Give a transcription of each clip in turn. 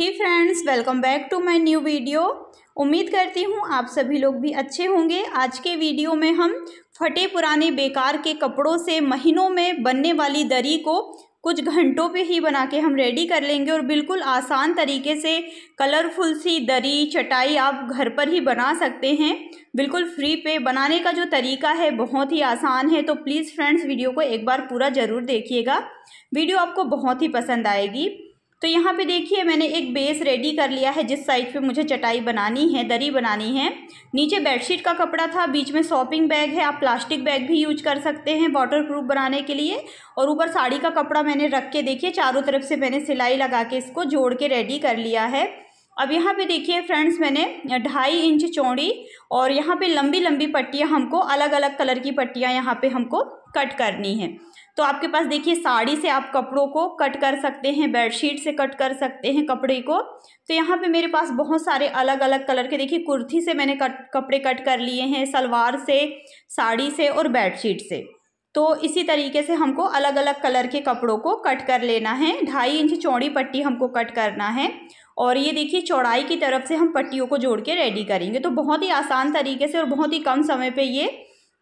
He friends welcome back to my new video उम्मीद करती हूँ आप सभी लोग भी अच्छे होंगे आज के वीडियो में हम फटे पुराने बेकार के कपड़ों से महीनों में बनने वाली दरी को कुछ घंटों पे ही बना के हम रेडी कर लेंगे और बिल्कुल आसान तरीके से कलरफुल सी दरी चटाई आप घर पर ही बना सकते हैं बिल्कुल फ्री पे बनाने का जो तरीका है बहुत ही आसान है तो प्लीज़ फ्रेंड्स वीडियो को एक बार पूरा ज़रूर देखिएगा वीडियो आपको बहुत ही पसंद आएगी तो यहाँ पे देखिए मैंने एक बेस रेडी कर लिया है जिस साइड पे मुझे चटाई बनानी है दरी बनानी है नीचे बेडशीट का कपड़ा था बीच में शॉपिंग बैग है आप प्लास्टिक बैग भी यूज कर सकते हैं वाटर प्रूफ बनाने के लिए और ऊपर साड़ी का कपड़ा मैंने रख के देखिए चारों तरफ से मैंने सिलाई लगा के इसको जोड़ के रेडी कर लिया है अब यहाँ पे देखिए फ्रेंड्स मैंने ढाई इंच चौड़ी और यहाँ पे लंबी लंबी पट्टियाँ हमको अलग अलग कलर की पट्टियाँ यहाँ पे हमको कट करनी है तो आपके पास देखिए साड़ी से आप कपड़ों को कट कर सकते हैं बेडशीट से कट कर सकते हैं कपड़े को तो यहाँ पे मेरे पास बहुत सारे अलग अलग कलर के देखिए कुर्ती से मैंने कट कपड़े कट कर लिए हैं सलवार से साड़ी से और बेडशीट से तो इसी तरीके से हमको अलग अलग कलर के कपड़ों को कट कर लेना है ढाई इंच चौड़ी पट्टी हमको कट करना है और ये देखिए चौड़ाई की तरफ से हम पट्टियों को जोड़ के रेडी करेंगे तो बहुत ही आसान तरीके से और बहुत ही कम समय पर ये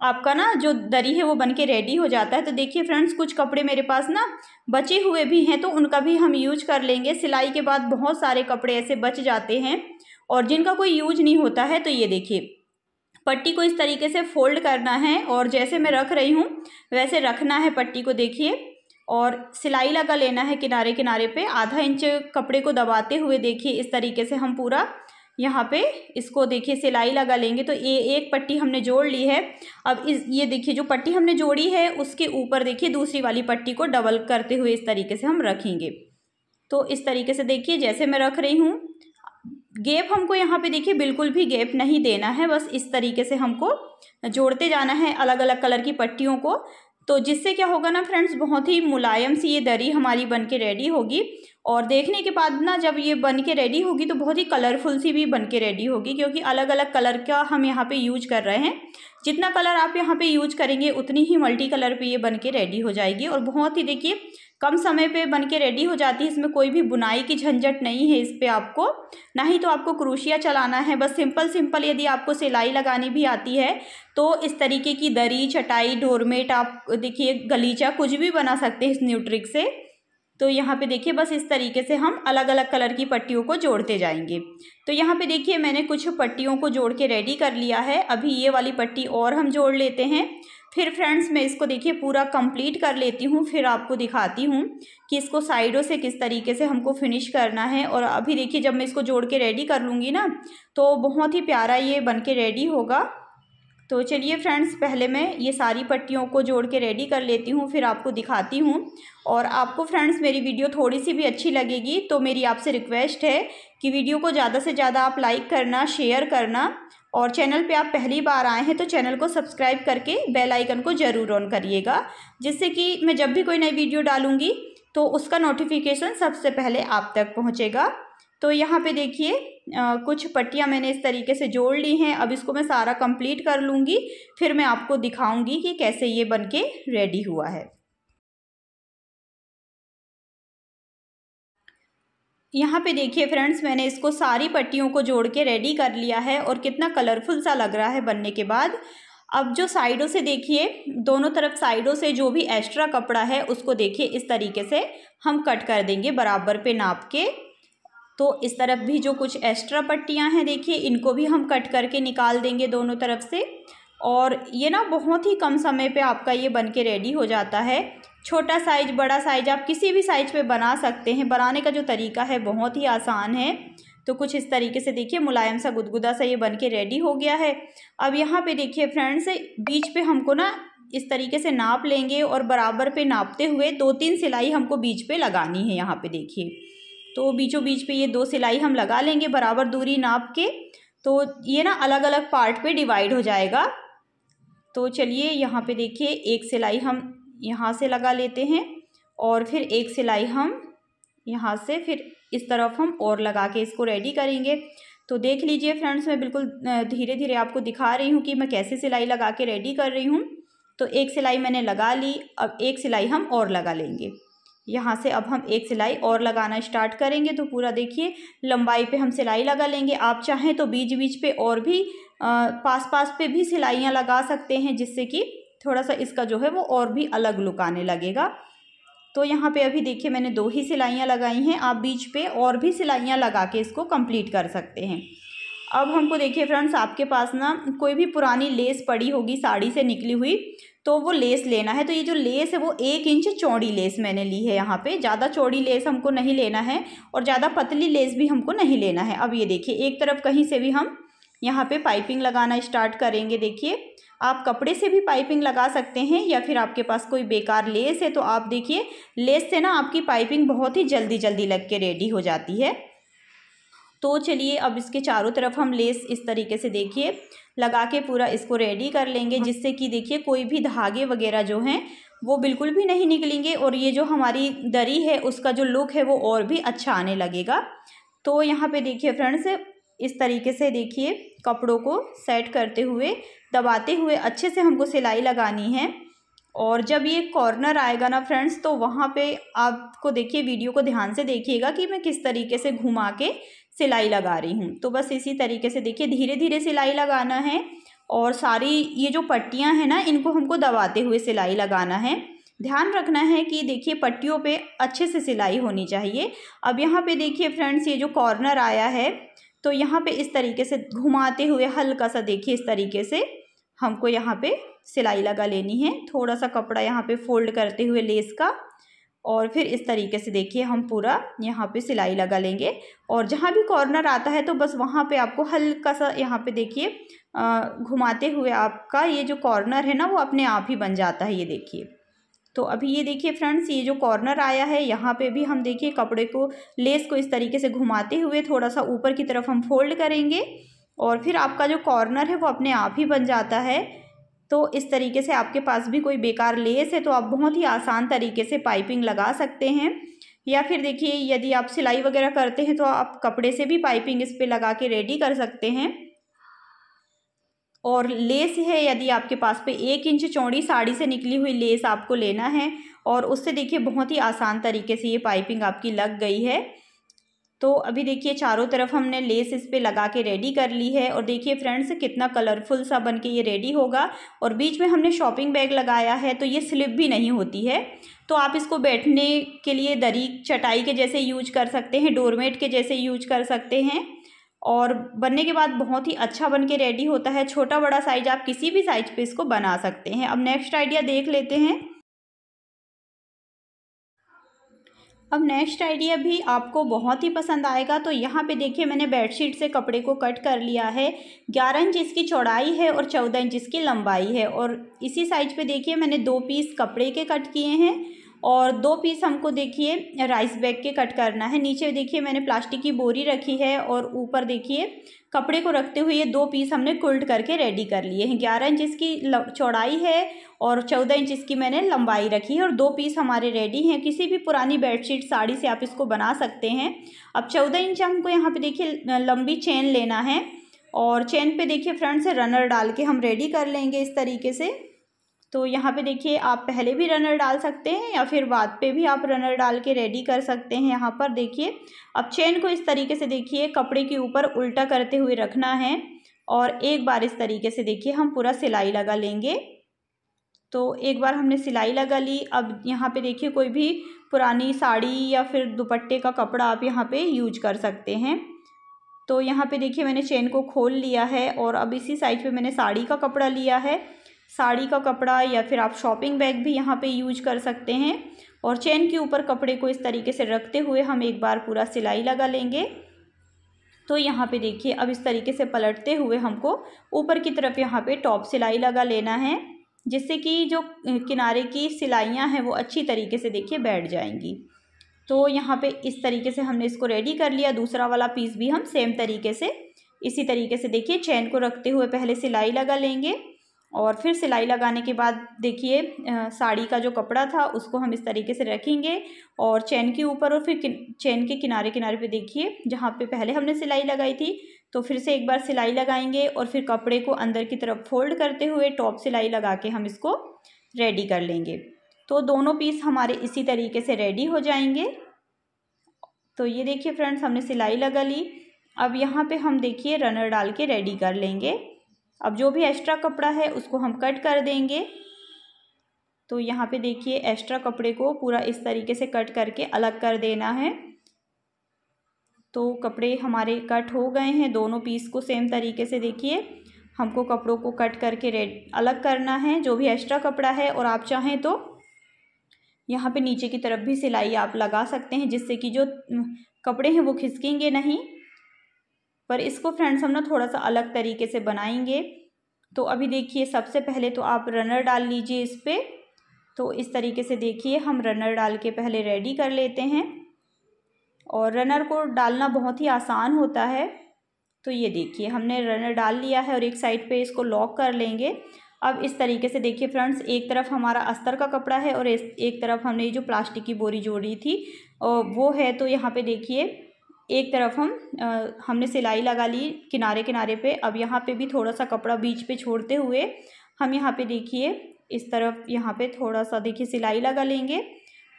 आपका ना जो दरी है वो बन के रेडी हो जाता है तो देखिए फ्रेंड्स कुछ कपड़े मेरे पास ना बचे हुए भी हैं तो उनका भी हम यूज कर लेंगे सिलाई के बाद बहुत सारे कपड़े ऐसे बच जाते हैं और जिनका कोई यूज नहीं होता है तो ये देखिए पट्टी को इस तरीके से फोल्ड करना है और जैसे मैं रख रही हूँ वैसे रखना है पट्टी को देखिए और सिलाई लगा लेना है किनारे किनारे पे आधा इंच कपड़े को दबाते हुए देखिए इस तरीके से हम पूरा यहाँ पे इसको देखिए सिलाई लगा लेंगे तो ये एक पट्टी हमने जोड़ ली है अब इस ये देखिए जो पट्टी हमने जोड़ी है उसके ऊपर देखिए दूसरी वाली पट्टी को डबल करते हुए इस तरीके से हम रखेंगे तो इस तरीके से देखिए जैसे मैं रख रही हूँ गैप हमको यहाँ पे देखिए बिल्कुल भी गैप नहीं देना है बस इस तरीके से हमको जोड़ते जाना है अलग अलग कलर की पट्टियों को तो जिससे क्या होगा ना फ्रेंड्स बहुत ही मुलायम सी ये दरी हमारी बन के रेडी होगी और देखने के बाद ना जब ये बन के रेडी होगी तो बहुत ही कलरफुल सी भी बन के रेडी होगी क्योंकि अलग अलग कलर का हम यहाँ पे यूज कर रहे हैं जितना कलर आप यहाँ पे यूज करेंगे उतनी ही मल्टी कलर पे ये बन के रेडी हो जाएगी और बहुत ही देखिए कम समय पे बन के रेडी हो जाती है इसमें कोई भी बुनाई की झंझट नहीं है इस पर आपको ना ही तो आपको क्रूशिया चलाना है बस सिंपल सिंपल यदि आपको सिलाई लगानी भी आती है तो इस तरीके की दरी चटाई डोरमेट आप देखिए गलीचा कुछ भी बना सकते हैं इस न्यूट्रिक से तो यहाँ पे देखिए बस इस तरीके से हम अलग अलग कलर की पट्टियों को जोड़ते जाएंगे तो यहाँ पे देखिए मैंने कुछ पट्टियों को जोड़ के रेडी कर लिया है अभी ये वाली पट्टी और हम जोड़ लेते हैं फिर फ्रेंड्स मैं इसको देखिए पूरा कंप्लीट कर लेती हूँ फिर आपको दिखाती हूँ कि इसको साइडों से किस तरीके से हमको फिनिश करना है और अभी देखिए जब मैं इसको जोड़ के रेडी कर लूँगी ना तो बहुत ही प्यारा ये बन के रेडी होगा तो चलिए फ्रेंड्स पहले मैं ये सारी पट्टियों को जोड़ के रेडी कर लेती हूँ फिर आपको दिखाती हूँ और आपको फ्रेंड्स मेरी वीडियो थोड़ी सी भी अच्छी लगेगी तो मेरी आपसे रिक्वेस्ट है कि वीडियो को ज़्यादा से ज़्यादा आप लाइक करना शेयर करना और चैनल पे आप पहली बार आए हैं तो चैनल को सब्सक्राइब करके बेल आइकन को ज़रूर ऑन करिएगा जिससे कि मैं जब भी कोई नई वीडियो डालूँगी तो उसका नोटिफिकेशन सबसे पहले आप तक पहुँचेगा तो यहाँ पे देखिए कुछ पट्टियाँ मैंने इस तरीके से जोड़ ली हैं अब इसको मैं सारा कंप्लीट कर लूँगी फिर मैं आपको दिखाऊँगी कि कैसे ये बन के रेडी हुआ है यहाँ पे देखिए फ्रेंड्स मैंने इसको सारी पट्टियों को जोड़ के रेडी कर लिया है और कितना कलरफुल सा लग रहा है बनने के बाद अब जो साइडों से देखिए दोनों तरफ साइडों से जो भी एक्स्ट्रा कपड़ा है उसको देखिए इस तरीके से हम कट कर देंगे बराबर पे नाप के तो इस तरफ भी जो कुछ एक्स्ट्रा पट्टियाँ हैं देखिए इनको भी हम कट करके निकाल देंगे दोनों तरफ से और ये ना बहुत ही कम समय पे आपका ये बन के रेडी हो जाता है छोटा साइज बड़ा साइज आप किसी भी साइज पे बना सकते हैं बनाने का जो तरीका है बहुत ही आसान है तो कुछ इस तरीके से देखिए मुलायम सा गुदगुदा सा ये बन के रेडी हो गया है अब यहाँ पे देखिए फ्रेंड्स बीच पे हमको ना इस तरीके से नाप लेंगे और बराबर पे नापते हुए दो तीन सिलाई हमको बीच पे लगानी है यहाँ पे देखिए तो बीचों बीच पे ये दो सिलाई हम लगा लेंगे बराबर दूरी नाप के तो ये ना अलग अलग पार्ट पे डिवाइड हो जाएगा तो चलिए यहाँ पे देखिए एक सिलाई हम यहाँ से लगा लेते हैं और फिर एक सिलाई हम यहाँ से फिर इस तरफ हम और लगा के इसको रेडी करेंगे तो देख लीजिए फ्रेंड्स मैं बिल्कुल धीरे धीरे आपको दिखा रही हूँ कि मैं कैसे सिलाई लगा के रेडी कर रही हूँ तो एक सिलाई मैंने लगा ली अब एक सिलाई हम और लगा लेंगे यहाँ से अब हम एक सिलाई और लगाना स्टार्ट करेंगे तो पूरा देखिए लंबाई पे हम सिलाई लगा लेंगे आप चाहें तो बीच बीच पे और भी आ, पास पास पे भी सिलाइयाँ लगा सकते हैं जिससे कि थोड़ा सा इसका जो है वो और भी अलग लुक आने लगेगा तो यहाँ पे अभी देखिए मैंने दो ही सिलाइयाँ लगाई हैं आप बीच पे और भी सिलाइयाँ लगा के इसको कंप्लीट कर सकते हैं अब हमको देखिए फ्रेंड्स आपके पास ना कोई भी पुरानी लेस पड़ी होगी साड़ी से निकली हुई तो वो लेस लेना है तो ये जो लेस है वो एक इंच चौड़ी लेस मैंने ली है यहाँ पे ज़्यादा चौड़ी लेस हमको नहीं लेना है और ज़्यादा पतली लेस भी हमको नहीं लेना है अब ये देखिए एक तरफ कहीं से भी हम यहाँ पे पाइपिंग लगाना स्टार्ट करेंगे देखिए आप कपड़े से भी पाइपिंग लगा सकते हैं या फिर आपके पास कोई बेकार लेस है तो आप देखिए लेस से ना आपकी पाइपिंग बहुत ही जल्दी जल्दी लग के रेडी हो जाती है तो चलिए अब इसके चारों तरफ हम लेस इस तरीके से देखिए लगा के पूरा इसको रेडी कर लेंगे हाँ। जिससे कि देखिए कोई भी धागे वगैरह जो हैं वो बिल्कुल भी नहीं निकलेंगे और ये जो हमारी दरी है उसका जो लुक है वो और भी अच्छा आने लगेगा तो यहाँ पे देखिए फ्रेंड्स इस तरीके से देखिए कपड़ों को सेट करते हुए दबाते हुए अच्छे से हमको सिलाई लगानी है और जब ये कॉर्नर आएगा ना फ्रेंड्स तो वहाँ पे आपको देखिए वीडियो को ध्यान से देखिएगा कि मैं किस तरीके से घुमा के सिलाई लगा रही हूँ तो बस इसी तरीके से देखिए धीरे धीरे सिलाई लगाना है और सारी ये जो पट्टियाँ हैं ना इनको हमको दबाते हुए सिलाई लगाना है ध्यान रखना है कि देखिए पट्टियों पे अच्छे से सिलाई होनी चाहिए अब यहाँ पे देखिए फ्रेंड्स ये जो कॉर्नर आया है तो यहाँ पे इस तरीके से घुमाते हुए हल्का सा देखिए इस तरीके से हमको यहाँ पे सिलाई लगा लेनी है थोड़ा सा कपड़ा यहाँ पे फोल्ड करते हुए लेस का और फिर इस तरीके से देखिए हम पूरा यहाँ पे सिलाई लगा लेंगे और जहाँ भी कॉर्नर आता है तो बस वहाँ पे आपको हल्का सा यहाँ पे देखिए घुमाते हुए आपका ये जो कॉर्नर है ना वो अपने आप ही बन जाता है ये देखिए तो अभी ये देखिए फ्रेंड्स ये जो कॉर्नर आया है यहाँ पे भी हम देखिए कपड़े को लेस को इस तरीके से घुमाते हुए थोड़ा सा ऊपर की तरफ हम फोल्ड करेंगे और फिर आपका जो कॉर्नर है वो अपने आप ही बन जाता है तो इस तरीके से आपके पास भी कोई बेकार लेस है तो आप बहुत ही आसान तरीके से पाइपिंग लगा सकते हैं या फिर देखिए यदि आप सिलाई वगैरह करते हैं तो आप कपड़े से भी पाइपिंग इस पर लगा के रेडी कर सकते हैं और लेस है यदि आपके पास पे एक इंच चौड़ी साड़ी से निकली हुई लेस आपको लेना है और उससे देखिए बहुत ही आसान तरीके से ये पाइपिंग आपकी लग गई है तो अभी देखिए चारों तरफ हमने लेस इस पर लगा के रेडी कर ली है और देखिए फ्रेंड्स कितना कलरफुल सा बन के ये रेडी होगा और बीच में हमने शॉपिंग बैग लगाया है तो ये स्लिप भी नहीं होती है तो आप इसको बैठने के लिए दरी चटाई के जैसे यूज कर सकते हैं डोरमेट के जैसे यूज कर सकते हैं और बनने के बाद बहुत ही अच्छा बन के रेडी होता है छोटा बड़ा साइज आप किसी भी साइज पर इसको बना सकते हैं अब नेक्स्ट आइडिया देख लेते हैं अब नेक्स्ट आइडिया भी आपको बहुत ही पसंद आएगा तो यहाँ पे देखिए मैंने बेडशीट से कपड़े को कट कर लिया है ग्यारह इंच इसकी चौड़ाई है और चौदह इंच इसकी लंबाई है और इसी साइज पे देखिए मैंने दो पीस कपड़े के कट किए हैं और दो पीस हमको देखिए राइस बैग के कट करना है नीचे देखिए मैंने प्लास्टिक की बोरी रखी है और ऊपर देखिए कपड़े को रखते हुए ये दो पीस हमने कुल्ट करके रेडी कर लिए हैं ग्यारह इंच इसकी चौड़ाई है और चौदह इंच इसकी मैंने लंबाई रखी है और दो पीस हमारे रेडी हैं किसी भी पुरानी बेडशीट साड़ी से आप इसको बना सकते हैं अब चौदह इंच हमको यहाँ पे देखिए लंबी चेन लेना है और चेन पे देखिए फ्रंट से रनर डाल के हम रेडी कर लेंगे इस तरीके से तो यहाँ पे देखिए आप पहले भी रनर डाल सकते हैं या फिर बाद पे भी आप रनर डाल के रेडी कर सकते हैं यहाँ पर देखिए अब चेन को इस तरीके से देखिए कपड़े के ऊपर उल्टा करते हुए रखना है और एक बार इस तरीके से देखिए हम पूरा सिलाई लगा लेंगे तो एक बार हमने सिलाई लगा ली अब यहाँ पे देखिए कोई भी पुरानी साड़ी या फिर दुपट्टे का कपड़ा आप यहाँ पे यूज कर सकते हैं तो यहाँ पे देखिए मैंने चेन को खोल लिया है और अब इसी साइज पे मैंने साड़ी का कपड़ा लिया है साड़ी का कपड़ा या फिर आप शॉपिंग बैग भी यहाँ पे यूज कर सकते हैं और चैन के ऊपर कपड़े को इस तरीके से रखते हुए हम एक बार पूरा सिलाई लगा लेंगे तो यहाँ पे देखिए अब इस तरीके से पलटते हुए हमको ऊपर की तरफ यहाँ पे टॉप सिलाई लगा लेना है जिससे कि जो किनारे की सिलाइयाँ हैं वो अच्छी तरीके से देखिए बैठ जाएंगी तो यहाँ पर इस तरीके से हमने इसको रेडी कर लिया दूसरा वाला पीस भी हम सेम तरीके से इसी तरीके से देखिए चैन को रखते हुए पहले सिलाई लगा लेंगे और फिर सिलाई लगाने के बाद देखिए साड़ी का जो कपड़ा था उसको हम इस तरीके से रखेंगे और चैन के ऊपर और फिर चैन के किनारे किनारे पे देखिए जहाँ पे पहले हमने सिलाई लगाई थी तो फिर से एक बार सिलाई लगाएंगे और फिर कपड़े को अंदर की तरफ फोल्ड करते हुए टॉप सिलाई लगा के हम इसको रेडी कर लेंगे तो दोनों पीस हमारे इसी तरीके से रेडी हो जाएंगे तो ये देखिए फ्रेंड्स हमने सिलाई लगा ली अब यहाँ पे हम देखिए रनर डाल के रेडी कर लेंगे अब जो भी एक्स्ट्रा कपड़ा है उसको हम कट कर देंगे तो यहाँ पे देखिए एक्स्ट्रा कपड़े को पूरा इस तरीके से कट करके अलग कर देना है तो कपड़े हमारे कट हो गए हैं दोनों पीस को सेम तरीके से देखिए हमको कपड़ों को कट करके रेड अलग करना है जो भी एक्स्ट्रा कपड़ा है और आप चाहें तो यहाँ पे नीचे की तरफ भी सिलाई आप लगा सकते हैं जिससे कि जो कपड़े हैं वो खिसकेंगे नहीं पर इसको फ्रेंड्स हम ना थोड़ा सा अलग तरीके से बनाएंगे तो अभी देखिए सबसे पहले तो आप रनर डाल लीजिए इस पर तो इस तरीके से देखिए हम रनर डाल के पहले रेडी कर लेते हैं और रनर को डालना बहुत ही आसान होता है तो ये देखिए हमने रनर डाल लिया है और एक साइड पे इसको लॉक कर लेंगे अब इस तरीके से देखिए फ्रेंड्स एक तरफ हमारा अस्तर का कपड़ा है और एक तरफ हमने जो प्लास्टिक की बोरी जोड़ी थी वो है तो यहाँ पे देखिए एक तरफ हम आ, हमने सिलाई लगा ली किनारे किनारे पे अब यहाँ पे भी थोड़ा सा कपड़ा बीच पे छोड़ते हुए हम यहाँ पे देखिए इस तरफ यहाँ पे थोड़ा सा देखिए सिलाई लगा लेंगे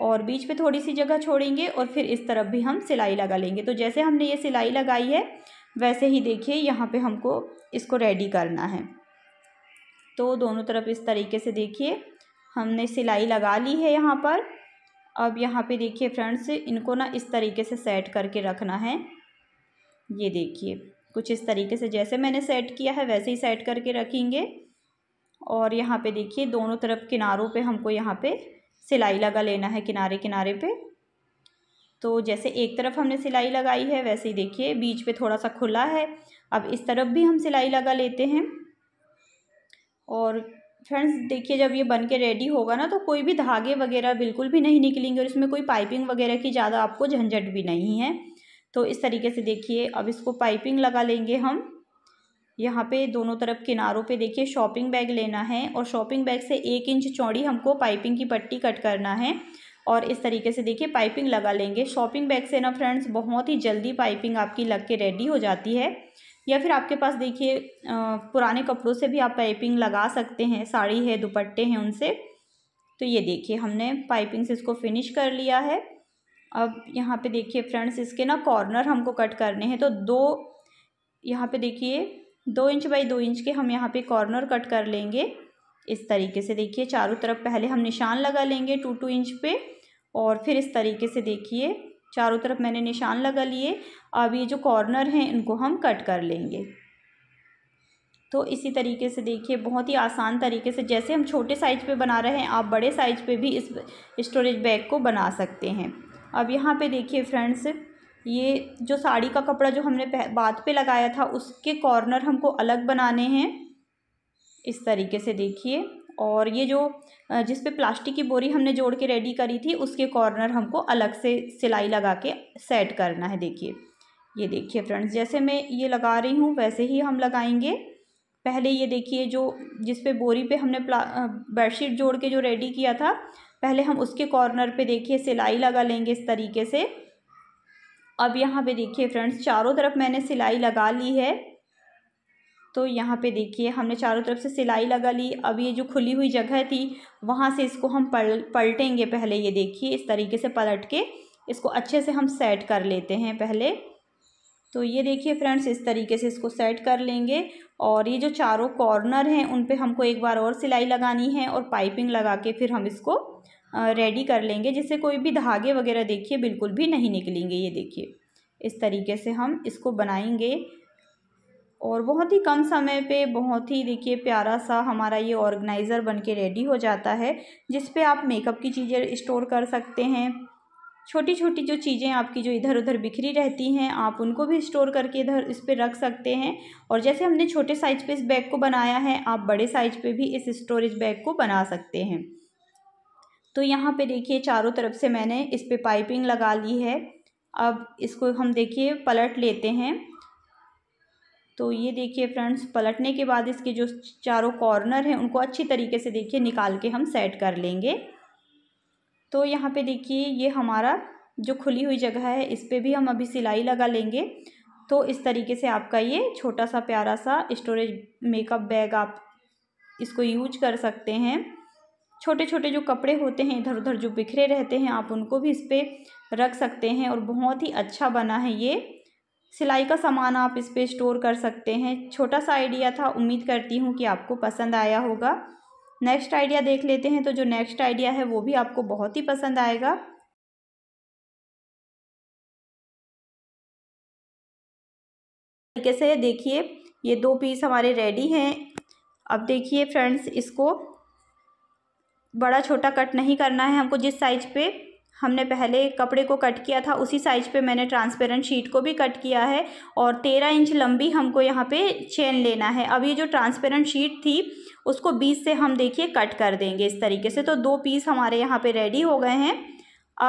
और बीच पे थोड़ी सी जगह छोड़ेंगे और फिर इस तरफ भी हम सिलाई लगा लेंगे तो जैसे हमने ये सिलाई लगाई है वैसे ही देखिए यहाँ पर हमको इसको रेडी करना है तो दोनों तरफ इस तरीके से देखिए हमने सिलाई लगा ली है यहाँ पर अब यहाँ पे देखिए फ्रेंड्स इनको ना इस तरीके से सेट करके रखना है ये देखिए कुछ इस तरीके से जैसे मैंने सेट किया है वैसे ही सेट करके रखेंगे और यहाँ पे देखिए दोनों तरफ किनारों पे हमको यहाँ पे सिलाई लगा लेना है किनारे किनारे पे तो जैसे एक तरफ हमने सिलाई लगाई है वैसे ही देखिए बीच पे थोड़ा सा खुला है अब इस तरफ भी हम सिलाई लगा लेते हैं और फ्रेंड्स देखिए जब ये बन के रेडी होगा ना तो कोई भी धागे वगैरह बिल्कुल भी नहीं निकलेंगे और इसमें कोई पाइपिंग वगैरह की ज़्यादा आपको झंझट भी नहीं है तो इस तरीके से देखिए अब इसको पाइपिंग लगा लेंगे हम यहाँ पे दोनों तरफ किनारों पे देखिए शॉपिंग बैग लेना है और शॉपिंग बैग से एक इंच चौड़ी हमको पाइपिंग की पट्टी कट करना है और इस तरीके से देखिए पाइपिंग लगा लेंगे शॉपिंग बैग से ना फ्रेंड्स बहुत ही जल्दी पाइपिंग आपकी लग के रेडी हो जाती है या फिर आपके पास देखिए पुराने कपड़ों से भी आप पाइपिंग लगा सकते हैं साड़ी है दुपट्टे हैं उनसे तो ये देखिए हमने पाइपिंग से इसको फिनिश कर लिया है अब यहाँ पे देखिए फ्रेंड्स इसके ना कॉर्नर हमको कट करने हैं तो दो यहाँ पे देखिए दो इंच बाई दो इंच के हम यहाँ पे कॉर्नर कट कर लेंगे इस तरीके से देखिए चारों तरफ पहले हम निशान लगा लेंगे टू टू इंच पे और फिर इस तरीके से देखिए चारों तरफ मैंने निशान लगा लिए अब ये जो कॉर्नर हैं इनको हम कट कर लेंगे तो इसी तरीके से देखिए बहुत ही आसान तरीके से जैसे हम छोटे साइज पे बना रहे हैं आप बड़े साइज पे भी इस स्टोरेज बैग को बना सकते हैं अब यहाँ पे देखिए फ्रेंड्स ये जो साड़ी का कपड़ा जो हमने बात पे लगाया था उसके कॉर्नर हमको अलग बनाने हैं इस तरीके से देखिए और ये जो जिस पे प्लास्टिक की बोरी हमने जोड़ के रेडी करी थी उसके कॉर्नर हमको अलग से सिलाई लगा के सेट करना है देखिए ये देखिए फ्रेंड्स जैसे मैं ये लगा रही हूँ वैसे ही हम लगाएंगे पहले ये देखिए जो जिस पे बोरी पे हमने बेडशीट जोड़ के जो रेडी किया था पहले हम उसके कॉर्नर पे देखिए सिलाई लगा लेंगे इस तरीके से अब यहाँ पे देखिए फ्रेंड्स चारों तरफ मैंने सिलाई लगा ली है तो यहाँ पे देखिए हमने चारों तरफ से सिलाई लगा ली अब ये जो खुली हुई जगह थी वहाँ से इसको हम पल पलटेंगे पहले ये देखिए इस तरीके से पलट के इसको अच्छे से हम सेट कर लेते हैं पहले तो ये देखिए फ्रेंड्स इस तरीके से इसको सेट कर लेंगे और ये जो चारों कॉर्नर हैं उन पे हमको एक बार और सिलाई लगानी है और पाइपिंग लगा के फिर हम इसको रेडी कर लेंगे जिससे कोई भी धागे वगैरह देखिए बिल्कुल भी नहीं निकलेंगे ये देखिए इस तरीके से हम इसको बनाएंगे और बहुत ही कम समय पे बहुत ही देखिए प्यारा सा हमारा ये ऑर्गेनाइज़र बन के रेडी हो जाता है जिस पे आप मेकअप की चीज़ें स्टोर कर सकते हैं छोटी छोटी जो चीज़ें आपकी जो इधर उधर बिखरी रहती हैं आप उनको भी स्टोर करके इधर इस पर रख सकते हैं और जैसे हमने छोटे साइज पे इस बैग को बनाया है आप बड़े साइज पे भी इस स्टोरेज बैग को बना सकते हैं तो यहाँ पे देखिए चारों तरफ से मैंने इस पर पाइपिंग लगा ली है अब इसको हम देखिए पलट लेते हैं तो ये देखिए फ्रेंड्स पलटने के बाद इसके जो चारों कॉर्नर हैं उनको अच्छी तरीके से देखिए निकाल के हम सेट कर लेंगे तो यहाँ पे देखिए ये हमारा जो खुली हुई जगह है इस पर भी हम अभी सिलाई लगा लेंगे तो इस तरीके से आपका ये छोटा सा प्यारा सा स्टोरेज मेकअप बैग आप इसको यूज कर सकते हैं छोटे छोटे जो कपड़े होते हैं इधर उधर जो बिखरे रहते हैं आप उनको भी इस पर रख सकते हैं और बहुत ही अच्छा बना है ये सिलाई का सामान आप इस पर स्टोर कर सकते हैं छोटा सा आइडिया था उम्मीद करती हूँ कि आपको पसंद आया होगा नेक्स्ट आइडिया देख लेते हैं तो जो नेक्स्ट आइडिया है वो भी आपको बहुत ही पसंद आएगा कैसे देखिए ये दो पीस हमारे रेडी हैं अब देखिए फ्रेंड्स इसको बड़ा छोटा कट नहीं करना है हमको जिस साइज पे हमने पहले कपड़े को कट किया था उसी साइज़ पे मैंने ट्रांसपेरेंट शीट को भी कट किया है और तेरह इंच लंबी हमको यहाँ पे चेन लेना है अब ये जो ट्रांसपेरेंट शीट थी उसको बीस से हम देखिए कट कर देंगे इस तरीके से तो दो पीस हमारे यहाँ पे रेडी हो गए हैं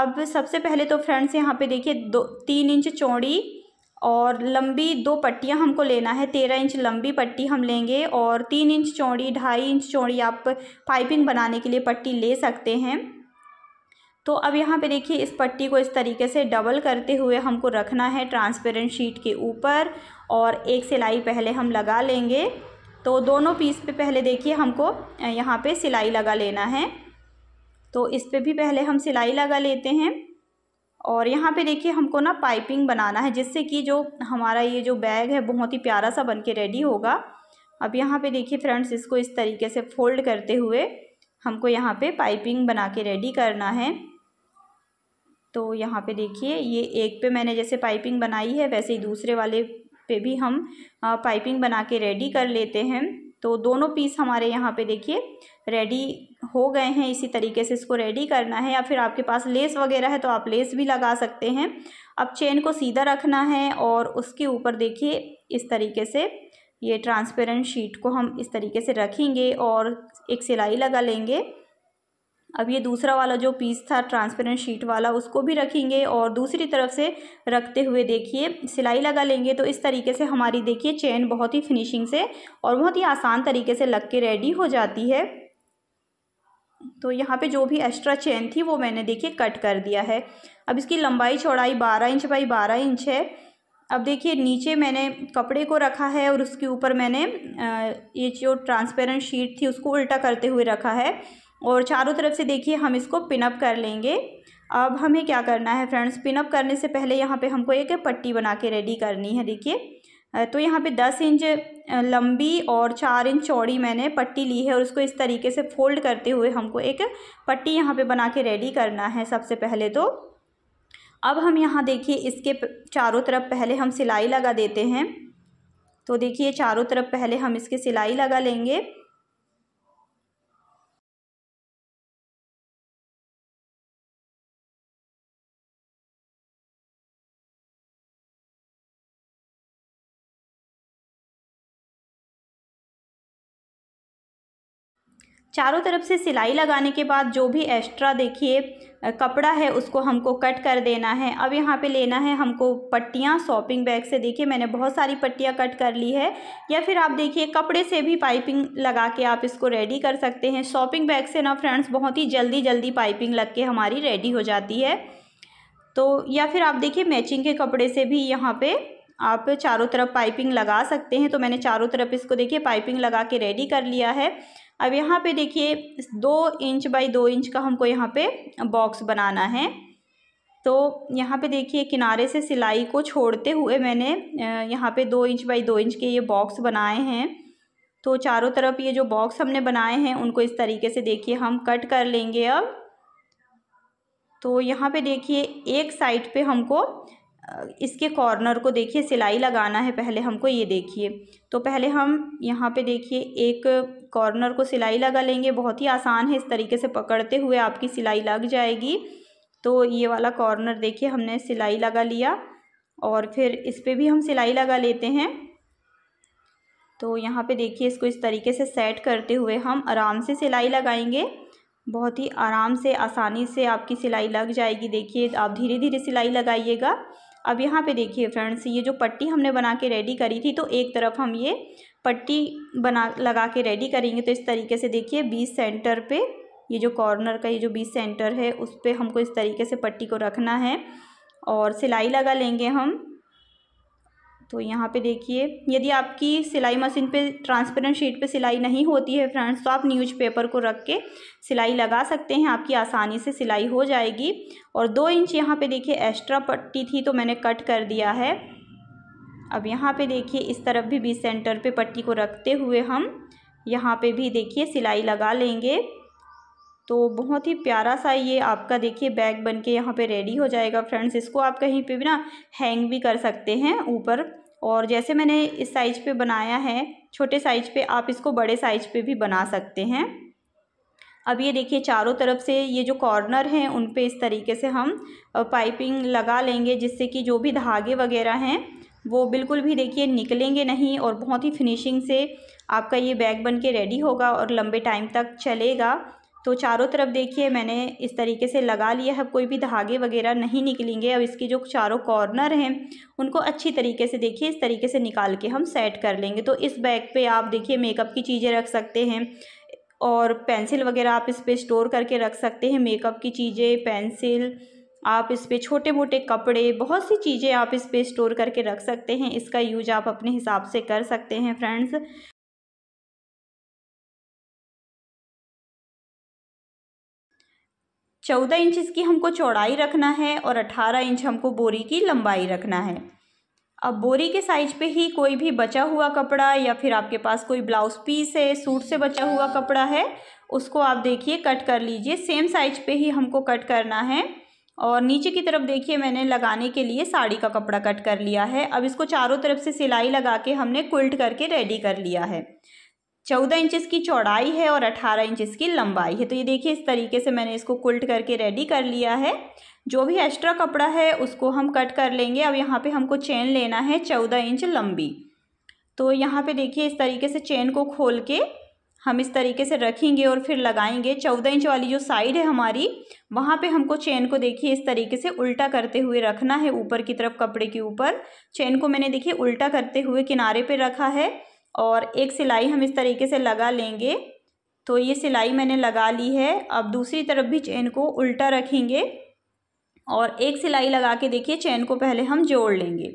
अब सबसे पहले तो फ्रेंड्स यहाँ पे देखिए दो तीन इंच चौड़ी और लंबी दो पट्टियाँ हमको लेना है तेरह इंच लंबी पट्टी हम लेंगे और तीन इंच चौड़ी ढाई इंच चौड़ी आप पाइपिंग बनाने के लिए पट्टी ले सकते हैं तो अब यहाँ पे देखिए इस पट्टी को इस तरीके से डबल करते हुए हमको रखना है ट्रांसपेरेंट शीट के ऊपर और एक सिलाई पहले हम लगा लेंगे तो दोनों पीस पे पहले देखिए हमको यहाँ पे सिलाई लगा लेना है तो इस पर भी पहले हम सिलाई लगा लेते हैं और यहाँ पे देखिए हमको ना पाइपिंग बनाना है जिससे कि जो हमारा ये जो बैग है बहुत ही प्यारा सा बन के रेडी होगा अब यहाँ पर देखिए फ्रेंड्स इसको इस तरीके से फोल्ड करते हुए हमको यहाँ पे पाइपिंग बना के रेडी करना है तो यहाँ पे देखिए ये एक पे मैंने जैसे पाइपिंग बनाई है वैसे ही दूसरे वाले पे भी हम पाइपिंग बना के रेडी कर लेते हैं तो दोनों पीस हमारे यहाँ पे देखिए रेडी हो गए हैं इसी तरीके से इसको रेडी करना है या फिर आपके पास लेस वगैरह है तो आप लेस भी लगा सकते हैं अब चेन को सीधा रखना है और उसके ऊपर देखिए इस तरीके से ये ट्रांसपेरेंट शीट को हम इस तरीके से रखेंगे और एक सिलाई लगा लेंगे अब ये दूसरा वाला जो पीस था ट्रांसपेरेंट शीट वाला उसको भी रखेंगे और दूसरी तरफ से रखते हुए देखिए सिलाई लगा लेंगे तो इस तरीके से हमारी देखिए चेन बहुत ही फिनिशिंग से और बहुत ही आसान तरीके से लग के रेडी हो जाती है तो यहाँ पे जो भी एक्स्ट्रा चेन थी वो मैंने देखिए कट कर दिया है अब इसकी लंबाई चौड़ाई बारह इंच बाई बारह इंच है अब देखिए नीचे मैंने कपड़े को रखा है और उसके ऊपर मैंने ये जो ट्रांसपेरेंट शीट थी उसको उल्टा करते हुए रखा है और चारों तरफ से देखिए हम इसको पिनअप कर लेंगे अब हमें क्या करना है फ्रेंड्स पिनअप करने से पहले यहाँ पे हमको एक पट्टी बना के रेडी करनी है देखिए तो यहाँ पे दस इंच लंबी और चार इंच चौड़ी मैंने पट्टी ली है और उसको इस तरीके से फोल्ड करते हुए हमको एक पट्टी यहाँ पे बना के रेडी करना है सबसे पहले तो अब हम यहाँ देखिए इसके चारों तरफ पहले हम सिलाई लगा देते हैं तो देखिए चारों तरफ पहले हम इसकी सिलाई लगा लेंगे चारों तरफ से सिलाई लगाने के बाद जो भी एक्स्ट्रा देखिए कपड़ा है उसको हमको कट कर देना है अब यहाँ पे लेना है हमको पट्टियाँ शॉपिंग बैग से देखिए मैंने बहुत सारी पट्टियाँ कट कर ली है या फिर आप देखिए कपड़े से भी पाइपिंग लगा के आप इसको रेडी कर सकते हैं शॉपिंग बैग से ना फ्रेंड्स बहुत ही जल्दी जल्दी पाइपिंग लग के हमारी रेडी हो जाती है तो या फिर आप देखिए मैचिंग के कपड़े से भी यहाँ पर आप चारों तरफ पाइपिंग लगा सकते हैं तो मैंने चारों तरफ इसको देखिए पाइपिंग लगा के रेडी कर लिया है अब यहाँ पे देखिए दो इंच बाई दो इंच का हमको यहाँ पे बॉक्स बनाना है तो यहाँ पे देखिए किनारे से सिलाई को छोड़ते हुए मैंने यहाँ पे दो इंच बाई दो इंच के ये बॉक्स बनाए हैं तो चारों तरफ ये जो बॉक्स हमने बनाए हैं उनको इस तरीके से देखिए हम कट कर लेंगे अब तो यहाँ पे देखिए एक साइड पे हमको इसके कॉर्नर को देखिए सिलाई लगाना है पहले हमको ये देखिए तो पहले हम यहाँ पे देखिए एक कॉर्नर को सिलाई लगा लेंगे बहुत ही आसान है इस तरीके से पकड़ते हुए आपकी सिलाई लग जाएगी तो ये वाला कॉर्नर देखिए हमने सिलाई लगा लिया और फिर इस पर भी हम सिलाई लगा लेते हैं तो यहाँ पे देखिए इसको इस तरीके से सेट करते हुए हम आराम से सिलाई लगाएंगे बहुत ही आराम से आसानी से आपकी सिलाई लग जाएगी देखिए आप धीरे धीरे सिलाई लगाइएगा अब यहाँ पे देखिए फ्रेंड्स ये जो पट्टी हमने बना के रेडी करी थी तो एक तरफ हम ये पट्टी बना लगा के रेडी करेंगे तो इस तरीके से देखिए बीस सेंटर पे ये जो कॉर्नर का ये जो बीस सेंटर है उस पर हमको इस तरीके से पट्टी को रखना है और सिलाई लगा लेंगे हम तो यहाँ पे देखिए यदि आपकी सिलाई मशीन पे ट्रांसपेरेंट शीट पे सिलाई नहीं होती है फ्रेंड्स तो आप न्यूज़पेपर को रख के सिलाई लगा सकते हैं आपकी आसानी से सिलाई हो जाएगी और दो इंच यहाँ पे देखिए एक्स्ट्रा पट्टी थी तो मैंने कट कर दिया है अब यहाँ पे देखिए इस तरफ भी बीस सेंटर पे पट्टी को रखते हुए हम यहाँ पे भी देखिए सिलाई लगा लेंगे तो बहुत ही प्यारा सा ये आपका देखिए बैग बन के यहाँ पर रेडी हो जाएगा फ्रेंड्स इसको आप कहीं पर भी ना हैंग भी कर सकते हैं ऊपर और जैसे मैंने इस साइज़ पे बनाया है छोटे साइज़ पे आप इसको बड़े साइज़ पे भी बना सकते हैं अब ये देखिए चारों तरफ से ये जो कॉर्नर हैं उन पे इस तरीके से हम पाइपिंग लगा लेंगे जिससे कि जो भी धागे वगैरह हैं वो बिल्कुल भी देखिए निकलेंगे नहीं और बहुत ही फिनिशिंग से आपका ये बैग बन के रेडी होगा और लंबे टाइम तक चलेगा तो चारों तरफ देखिए मैंने इस तरीके से लगा लिया है कोई भी धागे वगैरह नहीं निकलेंगे अब इसकी जो चारों कॉर्नर हैं उनको अच्छी तरीके से देखिए इस तरीके से निकाल के हम सेट कर लेंगे तो इस बैग पे आप देखिए मेकअप की चीज़ें रख सकते हैं और पेंसिल वगैरह आप इस पर स्टोर करके रख सकते हैं मेकअप की चीज़ें पेंसिल आप इस पर छोटे मोटे कपड़े बहुत सी चीज़ें आप इस पर स्टोर करके रख सकते हैं इसका यूज आप अपने हिसाब से कर सकते हैं फ्रेंड्स चौदह इंच इसकी हमको चौड़ाई रखना है और अठारह इंच हमको बोरी की लंबाई रखना है अब बोरी के साइज पे ही कोई भी बचा हुआ कपड़ा या फिर आपके पास कोई ब्लाउज पीस है सूट से बचा हुआ कपड़ा है उसको आप देखिए कट कर लीजिए सेम साइज पे ही हमको कट करना है और नीचे की तरफ देखिए मैंने लगाने के लिए साड़ी का कपड़ा कट कर लिया है अब इसको चारों तरफ से सिलाई लगा के हमने कुल्ट करके रेडी कर लिया है चौदह इंच की चौड़ाई है और अठारह इंच की लंबाई है तो ये देखिए इस तरीके से मैंने इसको कुल्ट करके रेडी कर लिया है जो भी एक्स्ट्रा कपड़ा है उसको हम कट कर लेंगे अब यहाँ पे हमको चेन लेना है चौदह इंच लंबी तो यहाँ पे देखिए इस तरीके से चेन को खोल के हम इस तरीके से रखेंगे और फिर लगाएंगे चौदह इंच वाली जो साइड है हमारी वहाँ पे हमको चेन को देखिए इस तरीके से उल्टा करते हुए रखना है ऊपर की तरफ कपड़े के ऊपर चेन को मैंने देखिए उल्टा करते हुए किनारे पे रखा है और एक सिलाई हम इस तरीके से लगा लेंगे तो ये सिलाई मैंने लगा ली है अब दूसरी तरफ भी चेन को उल्टा रखेंगे और एक सिलाई लगा के देखिए चेन को पहले हम जोड़ लेंगे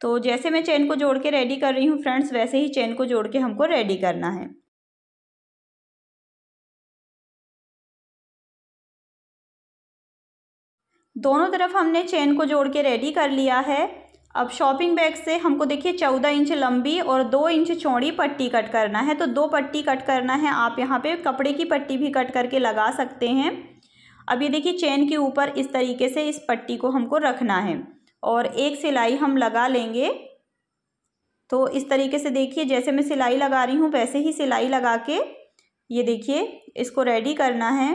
तो जैसे मैं चेन को जोड़ के रेडी कर रही हूँ फ्रेंड्स वैसे ही चेन को जोड़ के हमको रेडी करना है दोनों तरफ हमने चेन को जोड़ के रेडी कर लिया है अब शॉपिंग बैग से हमको देखिए चौदह इंच लंबी और दो इंच चौड़ी पट्टी कट करना है तो दो पट्टी कट करना है आप यहाँ पे कपड़े की पट्टी भी कट करके लगा सकते हैं अब ये देखिए चेन के ऊपर इस तरीके से इस पट्टी को हमको रखना है और एक सिलाई हम लगा लेंगे तो इस तरीके से देखिए जैसे मैं सिलाई लगा रही हूँ वैसे ही सिलाई लगा के ये देखिए इसको रेडी करना है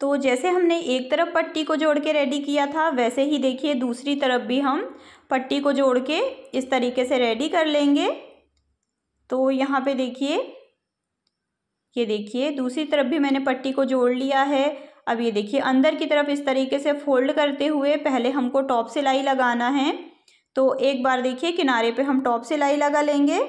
तो जैसे हमने एक तरफ पट्टी को जोड़ के रेडी किया था वैसे ही देखिए दूसरी तरफ भी हम पट्टी को जोड़ के इस तरीके से रेडी कर लेंगे तो यहाँ पे देखिए ये देखिए दूसरी तरफ भी मैंने पट्टी को जोड़ लिया है अब ये देखिए अंदर की तरफ इस तरीके से फोल्ड करते हुए पहले हमको टॉप सिलाई लगाना है तो एक बार देखिए किनारे पे हम टॉप सिलाई लगा लेंगे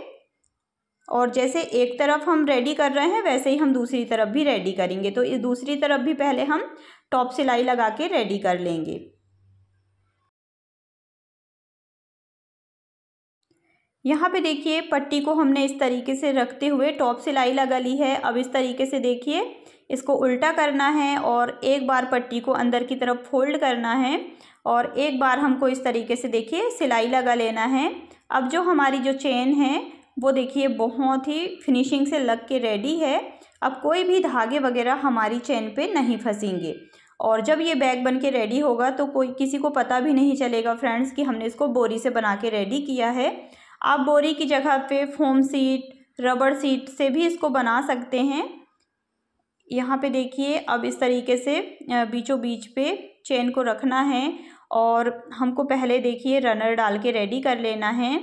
और जैसे एक तरफ हम रेडी कर रहे हैं वैसे ही हम दूसरी तरफ भी रेडी करेंगे तो इस दूसरी तरफ भी पहले हम टॉप सिलाई लगा के रेडी कर लेंगे यहाँ पे देखिए पट्टी को हमने इस तरीके से रखते हुए टॉप सिलाई लगा ली है अब इस तरीके से देखिए इसको उल्टा करना है और एक बार पट्टी को अंदर की तरफ फोल्ड करना है और एक बार हमको इस तरीके से देखिए सिलाई लगा लेना है अब जो हमारी जो चेन है वो देखिए बहुत ही फिनिशिंग से लग के रेडी है अब कोई भी धागे वगैरह हमारी चैन पे नहीं फंसेंगे और जब ये बैग बन के रेडी होगा तो कोई किसी को पता भी नहीं चलेगा फ्रेंड्स कि हमने इसको बोरी से बना के रेडी किया है आप बोरी की जगह पे फोम सीट रबड़ सीट से भी इसको बना सकते हैं यहाँ पे देखिए अब इस तरीके से बीचों बीच पे चेन को रखना है और हमको पहले देखिए रनर डाल के रेडी कर लेना है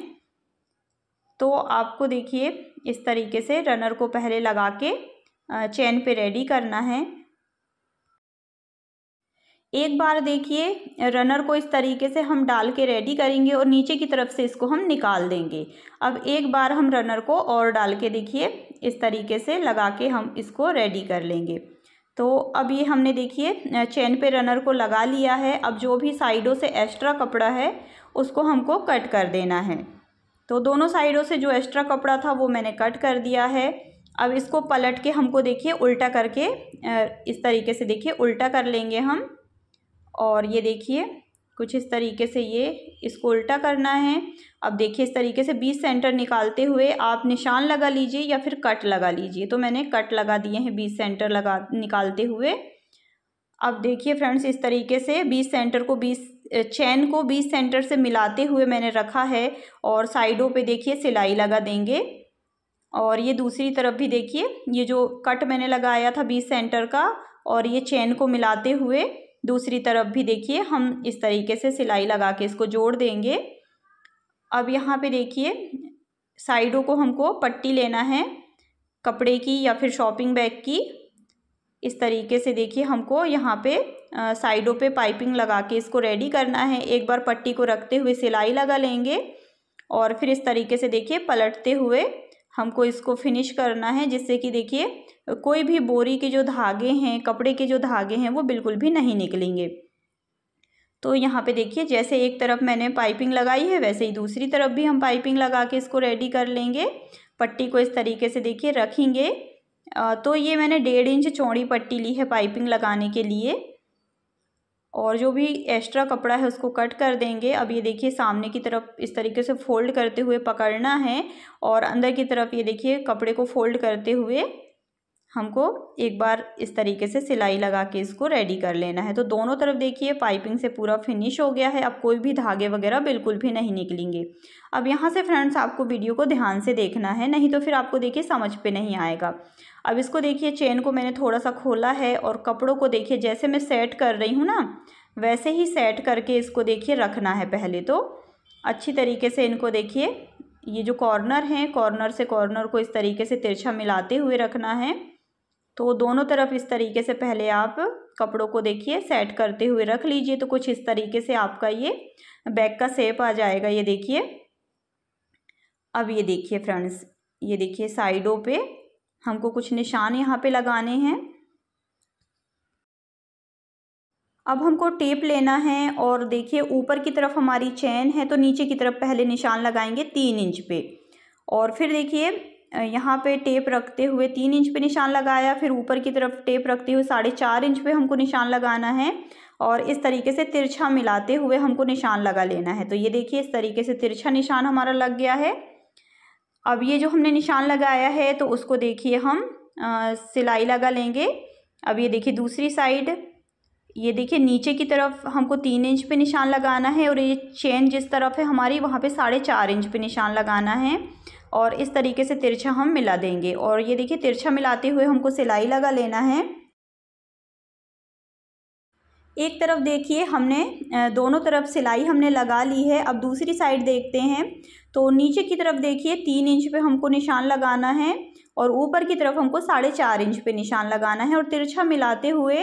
तो आपको देखिए इस तरीके से रनर को पहले लगा के चैन पे रेडी करना है एक बार देखिए रनर को इस तरीके से हम डाल के रेडी करेंगे और नीचे की तरफ से इसको हम निकाल देंगे अब एक बार हम रनर को और डाल के देखिए इस तरीके से लगा के हम इसको रेडी कर लेंगे तो अब ये हमने देखिए चैन पे रनर को लगा लिया है अब जो भी साइडों से एक्स्ट्रा कपड़ा है उसको हमको कट कर देना है तो दोनों साइडों से जो एक्स्ट्रा कपड़ा था वो मैंने कट कर दिया है अब इसको पलट के हमको देखिए उल्टा करके इस तरीके से देखिए उल्टा कर लेंगे हम और ये देखिए कुछ इस तरीके से ये इसको उल्टा करना है अब देखिए इस तरीके से बीस सेंटर निकालते हुए आप निशान लगा लीजिए या फिर कट लगा लीजिए तो मैंने कट लगा दिए हैं बीस सेंटर लगा निकालते हुए अब देखिए फ्रेंड्स इस तरीके से बीस सेंटर को बीस चैन को बीच सेंटर से मिलाते हुए मैंने रखा है और साइडों पे देखिए सिलाई लगा देंगे और ये दूसरी तरफ भी देखिए ये जो कट मैंने लगाया था बीच सेंटर का और ये चैन को मिलाते हुए दूसरी तरफ भी देखिए हम इस तरीके से सिलाई लगा के इसको जोड़ देंगे अब यहाँ पे देखिए साइडों को हमको पट्टी लेना है कपड़े की या फिर शॉपिंग बैग की इस तरीके से देखिए हमको यहाँ पे साइडों पे पाइपिंग लगा के इसको रेडी करना है एक बार पट्टी को रखते हुए सिलाई लगा लेंगे और फिर इस तरीके से देखिए पलटते हुए हमको इसको फिनिश करना है जिससे कि देखिए कोई भी बोरी के जो धागे हैं कपड़े के जो धागे हैं वो बिल्कुल भी नहीं निकलेंगे तो यहाँ पे देखिए जैसे एक तरफ मैंने पाइपिंग लगाई है वैसे ही दूसरी तरफ भी हम पाइपिंग लगा के इसको रेडी कर लेंगे पट्टी को इस तरीके से देखिए रखेंगे तो ये मैंने डेढ़ इंच चौड़ी पट्टी ली है पाइपिंग लगाने के लिए और जो भी एक्स्ट्रा कपड़ा है उसको कट कर देंगे अब ये देखिए सामने की तरफ इस तरीके से फोल्ड करते हुए पकड़ना है और अंदर की तरफ ये देखिए कपड़े को फोल्ड करते हुए हमको एक बार इस तरीके से सिलाई लगा के इसको रेडी कर लेना है तो दोनों तरफ देखिए पाइपिंग से पूरा फिनिश हो गया है अब कोई भी धागे वगैरह बिल्कुल भी नहीं निकलेंगे अब यहाँ से फ्रेंड्स आपको वीडियो को ध्यान से देखना है नहीं तो फिर आपको देखिए समझ पे नहीं आएगा अब इसको देखिए चेन को मैंने थोड़ा सा खोला है और कपड़ों को देखिए जैसे मैं सेट कर रही हूँ ना वैसे ही सेट करके इसको देखिए रखना है पहले तो अच्छी तरीके से इनको देखिए ये जो कॉर्नर हैं कॉर्नर से कॉर्नर को इस तरीके से तिरछा मिलाते हुए रखना है तो दोनों तरफ इस तरीके से पहले आप कपड़ों को देखिए सेट करते हुए रख लीजिए तो कुछ इस तरीके से आपका ये बैक का सेप आ जाएगा ये देखिए अब ये देखिए फ्रेंड्स ये देखिए साइडों पे हमको कुछ निशान यहाँ पे लगाने हैं अब हमको टेप लेना है और देखिए ऊपर की तरफ हमारी चैन है तो नीचे की तरफ पहले निशान लगाएंगे तीन इंच पे और फिर देखिए यहाँ पे टेप रखते हुए तीन इंच पे निशान लगाया फिर ऊपर की तरफ टेप रखते हुए साढ़े चार इंच पे हमको निशान लगाना है और इस तरीके से तिरछा मिलाते हुए हमको निशान लगा लेना है तो ये देखिए इस तरीके से तिरछा निशान हमारा लग गया है अब ये जो हमने निशान लगाया है तो उसको देखिए हम आ, सिलाई लगा लेंगे अब ये देखिए दूसरी साइड ये देखिए नीचे की तरफ हमको तीन इंच पे निशान लगाना है और ये चेन जिस तरफ है हमारी वहाँ पे साढ़े चार इंच पे निशान लगाना है और इस तरीके से तिरछा हम मिला देंगे और ये देखिए तिरछा मिलाते हुए हमको सिलाई लगा लेना है एक तरफ देखिए हमने दोनों तरफ सिलाई हमने लगा ली है अब दूसरी साइड देखते हैं तो नीचे की तरफ देखिए तीन इंच पे हमको निशान लगाना है और ऊपर की तरफ हमको साढ़े चार इंच पे निशान लगाना है और तिरछा मिलाते हुए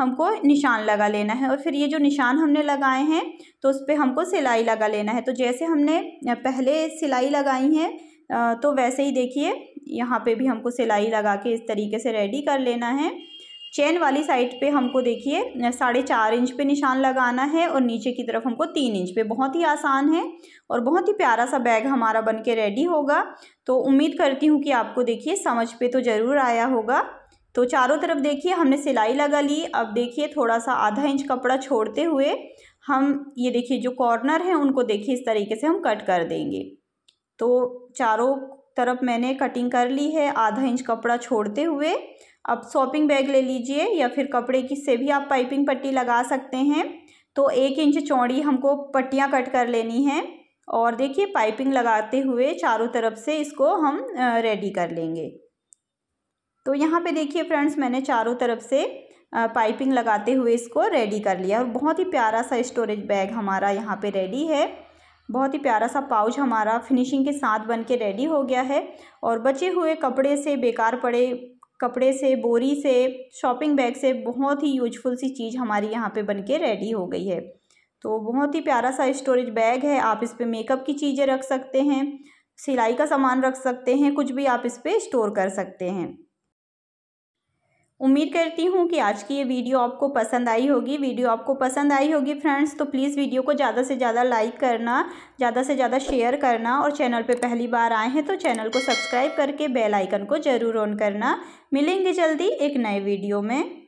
हमको निशान लगा लेना है और फिर ये जो निशान हमने लगाए हैं तो उस पर हमको सिलाई लगा लेना है तो जैसे हमने पहले सिलाई लगाई है तो वैसे ही देखिए यहाँ पे भी हमको सिलाई लगा के इस तरीके से रेडी कर लेना है चैन वाली साइड पे हमको देखिए साढ़े चार इंच पे निशान लगाना है और नीचे की तरफ हमको तीन इंच पे बहुत ही आसान है और बहुत ही प्यारा सा बैग हमारा बन के रेडी होगा तो उम्मीद करती हूँ कि आपको देखिए समझ पे तो ज़रूर आया होगा तो चारों तरफ देखिए हमने सिलाई लगा ली अब देखिए थोड़ा सा आधा इंच कपड़ा छोड़ते हुए हम ये देखिए जो कॉर्नर हैं उनको देखिए इस तरीके से हम कट कर देंगे तो चारों तरफ मैंने कटिंग कर ली है आधा इंच कपड़ा छोड़ते हुए अब शॉपिंग बैग ले लीजिए या फिर कपड़े की से भी आप पाइपिंग पट्टी लगा सकते हैं तो एक इंच चौड़ी हमको पट्टियाँ कट कर लेनी है और देखिए पाइपिंग लगाते हुए चारों तरफ से इसको हम रेडी कर लेंगे तो यहाँ पे देखिए फ्रेंड्स मैंने चारों तरफ से पाइपिंग लगाते हुए इसको रेडी कर लिया और बहुत ही प्यारा सा स्टोरेज बैग हमारा यहाँ पे रेडी है बहुत ही प्यारा सा पाउच हमारा फिनिशिंग के साथ बन के रेडी हो गया है और बचे हुए कपड़े से बेकार पड़े कपड़े से बोरी से शॉपिंग बैग से बहुत ही यूजफुल सी चीज़ हमारी यहाँ पे बन के रेडी हो गई है तो बहुत ही प्यारा सा स्टोरेज बैग है आप इस पर मेकअप की चीज़ें रख सकते हैं सिलाई का सामान रख सकते हैं कुछ भी आप इस पर स्टोर कर सकते हैं उम्मीद करती हूँ कि आज की ये वीडियो आपको पसंद आई होगी वीडियो आपको पसंद आई होगी फ्रेंड्स तो प्लीज़ वीडियो को ज़्यादा से ज़्यादा लाइक करना ज़्यादा से ज़्यादा शेयर करना और चैनल पे पहली बार आए हैं तो चैनल को सब्सक्राइब करके बेल आइकन को ज़रूर ऑन करना मिलेंगे जल्दी एक नए वीडियो में